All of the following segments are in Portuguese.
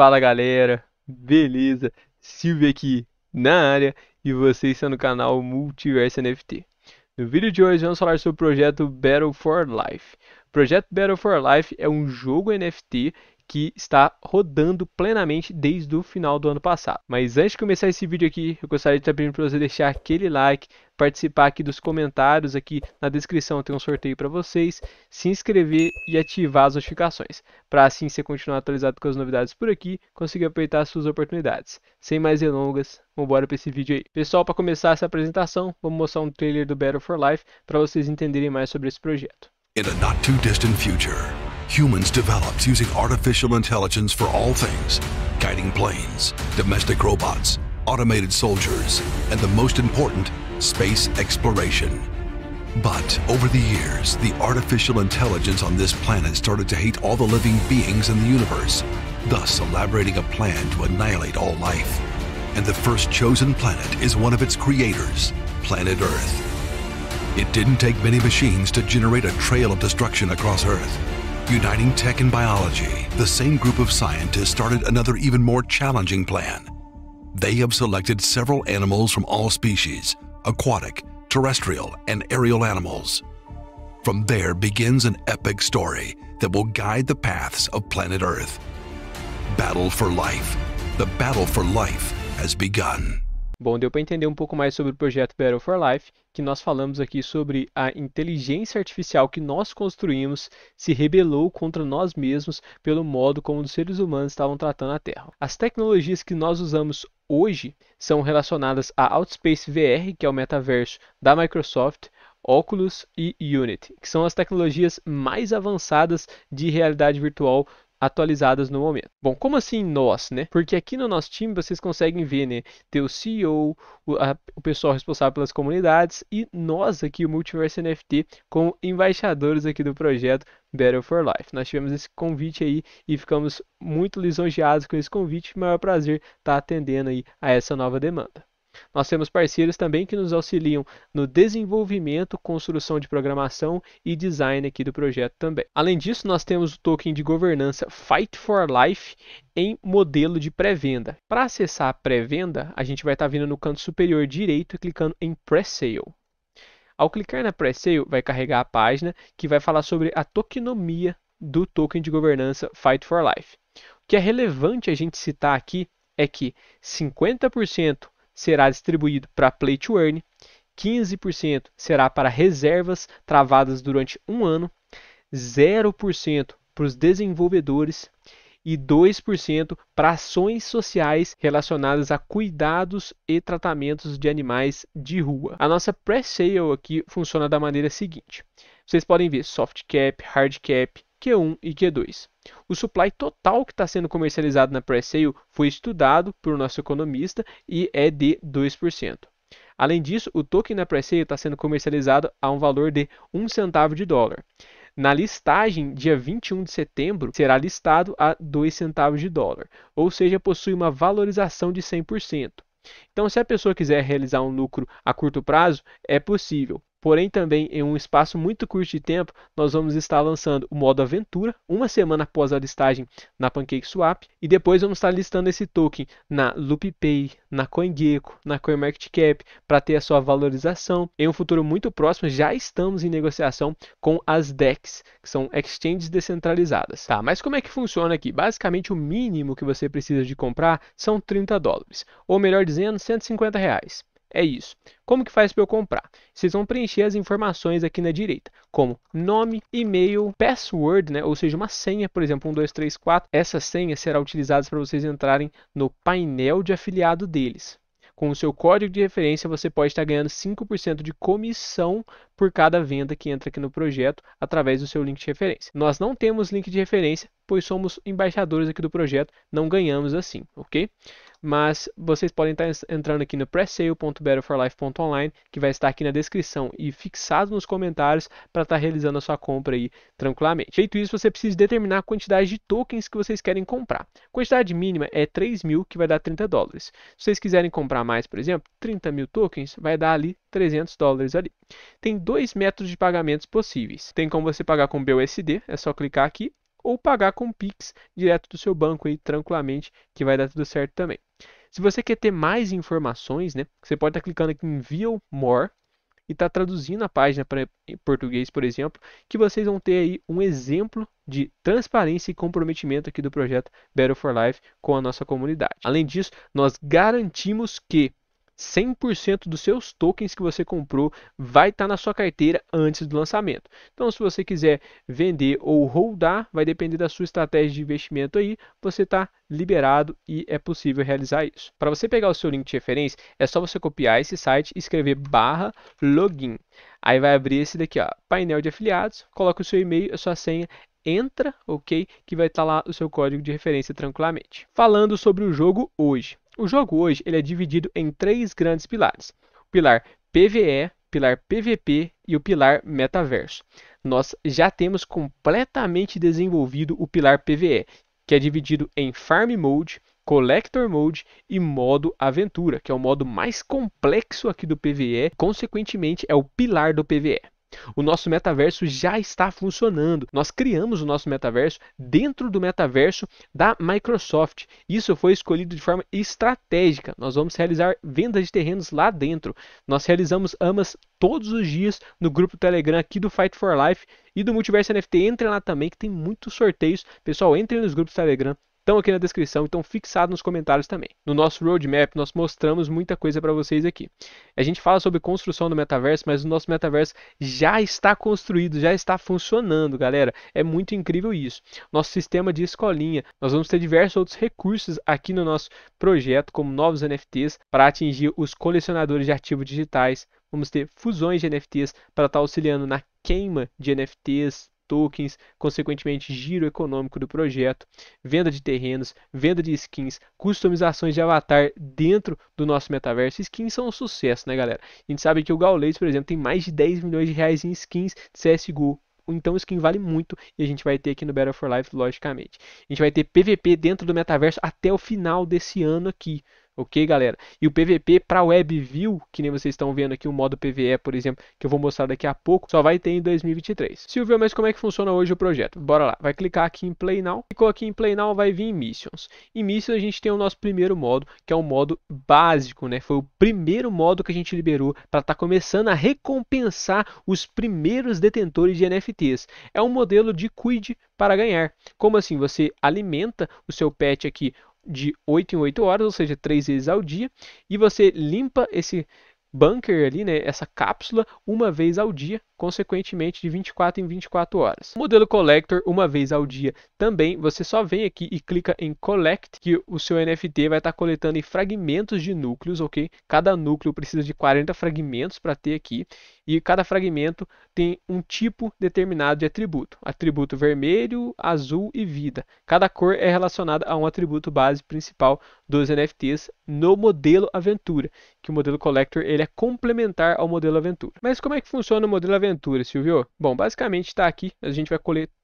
Fala galera, beleza? Silvia aqui na área e vocês está no canal Multiverso NFT. No vídeo de hoje vamos falar sobre o projeto Battle for Life. O projeto Battle for Life é um jogo NFT que está rodando plenamente desde o final do ano passado. Mas antes de começar esse vídeo aqui, eu gostaria de estar pedindo para você deixar aquele like, participar aqui dos comentários, aqui na descrição tem um sorteio para vocês, se inscrever e ativar as notificações, para assim você continuar atualizado com as novidades por aqui, conseguir aproveitar as suas oportunidades. Sem mais delongas, vamos embora para esse vídeo aí. Pessoal, para começar essa apresentação, vou mostrar um trailer do Battle for Life para vocês entenderem mais sobre esse projeto. In a not too distant future. humans developed using artificial intelligence for all things guiding planes, domestic robots, automated soldiers, and the most important, space exploration. But over the years, the artificial intelligence on this planet started to hate all the living beings in the universe, thus elaborating a plan to annihilate all life. And the first chosen planet is one of its creators, planet Earth. It didn't take many machines to generate a trail of destruction across Earth, Uniting tech and biology, the same group of scientists started another even more challenging plan. They have selected several animals from all species, aquatic, terrestrial, and aerial animals. From there begins an epic story that will guide the paths of planet Earth. Battle for Life. The Battle for Life has begun. Bom, deu para entender um pouco mais sobre o projeto Battle for Life que nós falamos aqui sobre a inteligência artificial que nós construímos se rebelou contra nós mesmos pelo modo como os seres humanos estavam tratando a Terra. As tecnologias que nós usamos hoje são relacionadas a Outspace VR, que é o metaverso da Microsoft, Oculus e Unity, que são as tecnologias mais avançadas de realidade virtual atualizadas no momento. Bom, como assim nós, né? Porque aqui no nosso time vocês conseguem ver, né? Ter o CEO, o, a, o pessoal responsável pelas comunidades e nós aqui, o Multiverse NFT, como embaixadores aqui do projeto Battle for Life. Nós tivemos esse convite aí e ficamos muito lisonjeados com esse convite. Maior prazer estar tá atendendo aí a essa nova demanda. Nós temos parceiros também que nos auxiliam no desenvolvimento, construção de programação e design aqui do projeto também. Além disso, nós temos o token de governança Fight for Life em modelo de pré-venda. Para acessar a pré-venda, a gente vai estar vindo no canto superior direito e clicando em Pre-Sale. Ao clicar na Pre-Sale, vai carregar a página que vai falar sobre a tokenomia do token de governança Fight for Life. O que é relevante a gente citar aqui é que 50% será distribuído para Play to Earn, 15% será para reservas travadas durante um ano, 0% para os desenvolvedores e 2% para ações sociais relacionadas a cuidados e tratamentos de animais de rua. A nossa pre-sale aqui funciona da maneira seguinte: vocês podem ver soft cap, hard cap, Q1 e Q2. O supply total que está sendo comercializado na pre-sale foi estudado por nosso economista e é de 2%. Além disso, o token na pre-sale está sendo comercializado a um valor de 1 centavo de dólar. Na listagem, dia 21 de setembro, será listado a 2 centavos de dólar, ou seja, possui uma valorização de 100%. Então, se a pessoa quiser realizar um lucro a curto prazo, é possível. Porém, também em um espaço muito curto de tempo, nós vamos estar lançando o modo aventura, uma semana após a listagem na PancakeSwap, e depois vamos estar listando esse token na LoopPay, na CoinGecko, na CoinMarketCap, para ter a sua valorização. Em um futuro muito próximo, já estamos em negociação com as DEX, que são exchanges descentralizadas. Tá, mas como é que funciona aqui? Basicamente, o mínimo que você precisa de comprar são 30 dólares, ou melhor dizendo, 150 reais. É isso. Como que faz para eu comprar? Vocês vão preencher as informações aqui na direita, como nome, e-mail, password, né? ou seja, uma senha, por exemplo, 1234. Essa senha será utilizada para vocês entrarem no painel de afiliado deles. Com o seu código de referência, você pode estar ganhando 5% de comissão por cada venda que entra aqui no projeto através do seu link de referência. Nós não temos link de referência, pois somos embaixadores aqui do projeto, não ganhamos assim, ok? mas vocês podem tá estar entrando aqui no presale.betterforlife.online, que vai estar aqui na descrição e fixado nos comentários para estar tá realizando a sua compra aí tranquilamente. Feito isso, você precisa determinar a quantidade de tokens que vocês querem comprar. A quantidade mínima é 3 mil, que vai dar 30 dólares. Se vocês quiserem comprar mais, por exemplo, 30 mil tokens, vai dar ali 300 dólares ali. Tem dois métodos de pagamentos possíveis. Tem como você pagar com BUSD, é só clicar aqui, ou pagar com Pix direto do seu banco aí tranquilamente, que vai dar tudo certo também. Se você quer ter mais informações, né, você pode estar tá clicando aqui em View More e está traduzindo a página para português, por exemplo, que vocês vão ter aí um exemplo de transparência e comprometimento aqui do projeto Battle for Life com a nossa comunidade. Além disso, nós garantimos que 100% dos seus tokens que você comprou vai estar tá na sua carteira antes do lançamento. Então, se você quiser vender ou holdar, vai depender da sua estratégia de investimento aí, você está liberado e é possível realizar isso. Para você pegar o seu link de referência, é só você copiar esse site e escrever barra login. Aí vai abrir esse daqui, ó, painel de afiliados, coloca o seu e-mail, a sua senha, entra, ok? Que vai estar tá lá o seu código de referência tranquilamente. Falando sobre o jogo hoje, o jogo hoje ele é dividido em três grandes pilares: o pilar PVE, pilar PVP e o pilar metaverso. Nós já temos completamente desenvolvido o pilar PVE, que é dividido em Farm Mode, Collector Mode e modo Aventura, que é o modo mais complexo aqui do PVE, consequentemente é o pilar do PVE. O nosso metaverso já está funcionando. Nós criamos o nosso metaverso dentro do metaverso da Microsoft. Isso foi escolhido de forma estratégica. Nós vamos realizar vendas de terrenos lá dentro. Nós realizamos amas todos os dias no grupo Telegram aqui do Fight for Life e do Multiverso NFT. Entrem lá também que tem muitos sorteios. Pessoal, entrem nos grupos Telegram estão aqui na descrição e estão fixados nos comentários também. No nosso roadmap, nós mostramos muita coisa para vocês aqui. A gente fala sobre construção do metaverso, mas o nosso metaverso já está construído, já está funcionando, galera. É muito incrível isso. Nosso sistema de escolinha, nós vamos ter diversos outros recursos aqui no nosso projeto, como novos NFTs, para atingir os colecionadores de ativos digitais. Vamos ter fusões de NFTs para estar tá auxiliando na queima de NFTs, tokens, consequentemente giro econômico do projeto, venda de terrenos, venda de skins, customizações de avatar dentro do nosso metaverso. Skins são um sucesso, né, galera? A gente sabe que o Gaules, por exemplo, tem mais de 10 milhões de reais em skins de CSGO então skin vale muito e a gente vai ter aqui no Battle for Life, logicamente. A gente vai ter PVP dentro do metaverso até o final desse ano aqui. Ok, galera? E o PVP para WebView, que nem vocês estão vendo aqui, o modo PVE, por exemplo, que eu vou mostrar daqui a pouco, só vai ter em 2023. Silvio, mas como é que funciona hoje o projeto? Bora lá. Vai clicar aqui em Play Now. Clicou aqui em Play Now, vai vir em Missions. Em Missions a gente tem o nosso primeiro modo, que é um modo básico, né? Foi o primeiro modo que a gente liberou para estar tá começando a recompensar os primeiros detentores de NFTs. É um modelo de quid para ganhar. Como assim? Você alimenta o seu pet aqui de 8 em 8 horas, ou seja, 3 vezes ao dia, e você limpa esse bunker ali, né, essa cápsula, uma vez ao dia, consequentemente de 24 em 24 horas. O modelo Collector, uma vez ao dia também, você só vem aqui e clica em Collect, que o seu NFT vai estar tá coletando em fragmentos de núcleos, ok? Cada núcleo precisa de 40 fragmentos para ter aqui, e cada fragmento tem um tipo determinado de atributo. Atributo vermelho, azul e vida. Cada cor é relacionada a um atributo base principal dos NFTs no modelo Aventura que o modelo Collector ele é complementar ao modelo Aventura. Mas como é que funciona o modelo Aventura, Silvio? Bom, basicamente está aqui, a gente vai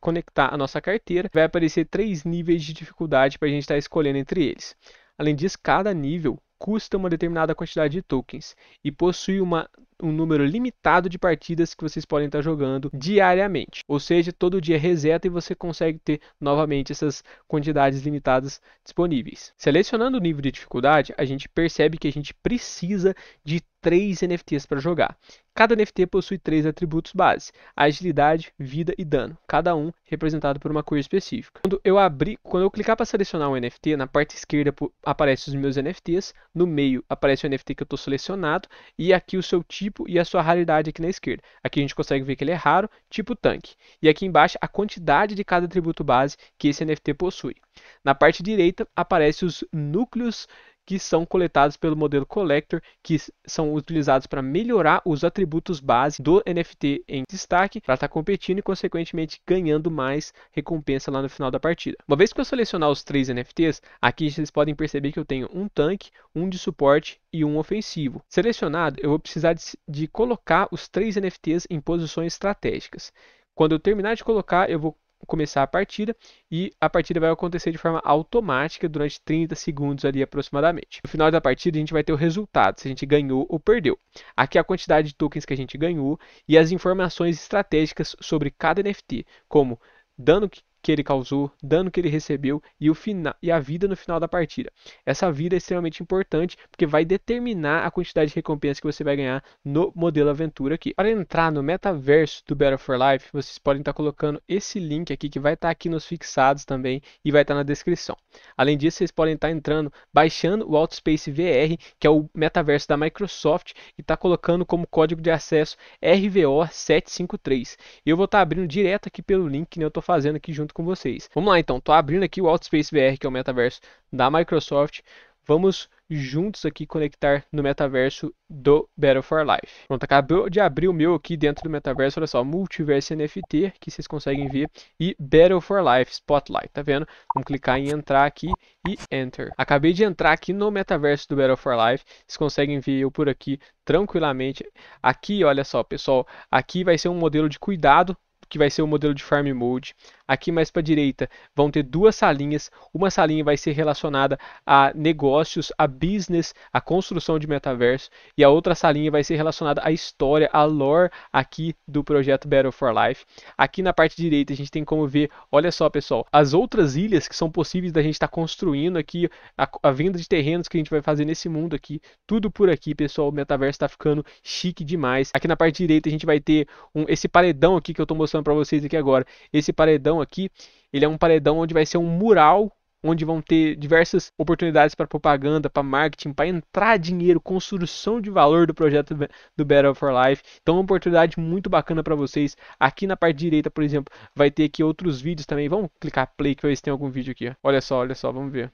conectar a nossa carteira, vai aparecer três níveis de dificuldade para a gente estar tá escolhendo entre eles. Além disso, cada nível custa uma determinada quantidade de tokens e possui uma um número limitado de partidas que vocês podem estar jogando diariamente. Ou seja, todo dia reseta e você consegue ter novamente essas quantidades limitadas disponíveis. Selecionando o nível de dificuldade, a gente percebe que a gente precisa de três NFTs para jogar. Cada NFT possui três atributos base: agilidade, vida e dano, cada um representado por uma cor específica. Quando eu abrir, quando eu clicar para selecionar um NFT, na parte esquerda aparecem os meus NFTs, no meio aparece o NFT que eu estou selecionado e aqui o seu tipo e a sua raridade aqui na esquerda. Aqui a gente consegue ver que ele é raro, tipo tanque. E aqui embaixo a quantidade de cada atributo base que esse NFT possui. Na parte direita aparecem os núcleos que são coletados pelo modelo Collector, que são utilizados para melhorar os atributos base do NFT em destaque, para estar tá competindo e, consequentemente, ganhando mais recompensa lá no final da partida. Uma vez que eu selecionar os três NFTs, aqui vocês podem perceber que eu tenho um tanque, um de suporte e um ofensivo. Selecionado, eu vou precisar de, de colocar os três NFTs em posições estratégicas. Quando eu terminar de colocar, eu vou começar a partida e a partida vai acontecer de forma automática durante 30 segundos ali aproximadamente. No final da partida a gente vai ter o resultado, se a gente ganhou ou perdeu. Aqui é a quantidade de tokens que a gente ganhou e as informações estratégicas sobre cada NFT, como dano que que ele causou, dano que ele recebeu e, o e a vida no final da partida. Essa vida é extremamente importante porque vai determinar a quantidade de recompensa que você vai ganhar no modelo aventura aqui. Para entrar no metaverso do Battle for Life, vocês podem estar colocando esse link aqui que vai estar aqui nos fixados também e vai estar na descrição. Além disso, vocês podem estar entrando, baixando o Outspace VR, que é o metaverso da Microsoft, e está colocando como código de acesso RVO753. Eu vou estar abrindo direto aqui pelo link que né, eu estou fazendo aqui junto junto com vocês. Vamos lá então, tô abrindo aqui o Outspace BR, que é o metaverso da Microsoft. Vamos juntos aqui conectar no metaverso do Battle for Life. Pronto, acabou de abrir o meu aqui dentro do metaverso, olha só, Multiverse NFT, que vocês conseguem ver, e Battle for Life Spotlight, tá vendo? Vamos clicar em entrar aqui e Enter. Acabei de entrar aqui no metaverso do Battle for Life, vocês conseguem ver eu por aqui tranquilamente. Aqui, olha só, pessoal, aqui vai ser um modelo de cuidado que vai ser o modelo de Farm Mode. Aqui mais para a direita vão ter duas salinhas. Uma salinha vai ser relacionada a negócios, a business, a construção de metaverso. E a outra salinha vai ser relacionada à história, à lore aqui do projeto Battle for Life. Aqui na parte direita a gente tem como ver, olha só pessoal, as outras ilhas que são possíveis da gente estar tá construindo aqui, a, a venda de terrenos que a gente vai fazer nesse mundo aqui. Tudo por aqui, pessoal. O metaverso está ficando chique demais. Aqui na parte direita a gente vai ter um, esse paredão aqui que eu estou mostrando mostrando para vocês aqui agora. Esse paredão aqui, ele é um paredão onde vai ser um mural onde vão ter diversas oportunidades para propaganda, para marketing, para entrar dinheiro, construção de valor do projeto do Battle for Life. Então, é uma oportunidade muito bacana para vocês. Aqui na parte direita, por exemplo, vai ter aqui outros vídeos também. Vamos clicar play que ver se tem algum vídeo aqui. Olha só, olha só, vamos ver.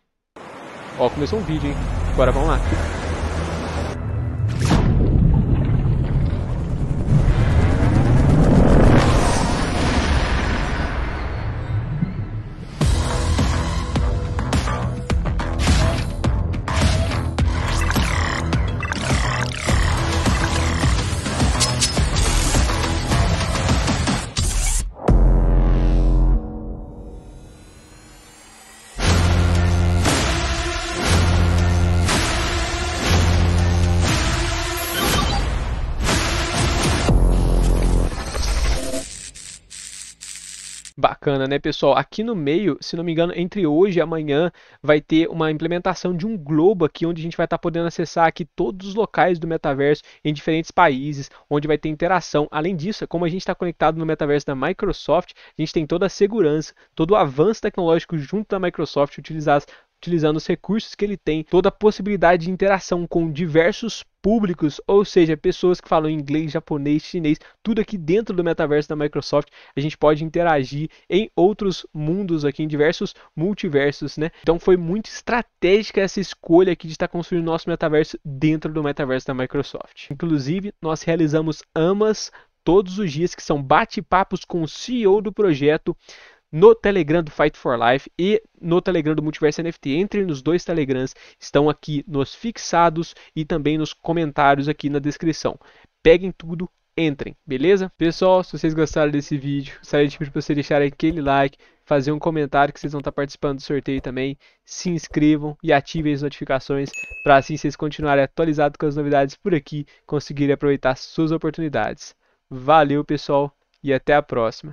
Ó, começou um vídeo, hein? Agora vamos lá. bacana, né, pessoal? Aqui no meio, se não me engano, entre hoje e amanhã vai ter uma implementação de um globo aqui, onde a gente vai estar tá podendo acessar aqui todos os locais do metaverso em diferentes países, onde vai ter interação. Além disso, como a gente está conectado no metaverso da Microsoft, a gente tem toda a segurança, todo o avanço tecnológico junto da Microsoft, utilizar as utilizando os recursos que ele tem, toda a possibilidade de interação com diversos públicos, ou seja, pessoas que falam inglês, japonês, chinês, tudo aqui dentro do metaverso da Microsoft, a gente pode interagir em outros mundos aqui, em diversos multiversos, né? Então foi muito estratégica essa escolha aqui de estar construindo nosso metaverso dentro do metaverso da Microsoft. Inclusive, nós realizamos amas todos os dias que são bate-papos com o CEO do projeto no Telegram do Fight for Life e no Telegram do Multiverso NFT. Entre nos dois Telegrams, estão aqui nos fixados e também nos comentários aqui na descrição. Peguem tudo, entrem, beleza? Pessoal, se vocês gostaram desse vídeo, gostaria é de pedir para vocês deixarem aquele like, fazer um comentário que vocês vão estar participando do sorteio também, se inscrevam e ativem as notificações para assim vocês continuarem atualizados com as novidades por aqui, conseguirem aproveitar suas oportunidades. Valeu, pessoal, e até a próxima.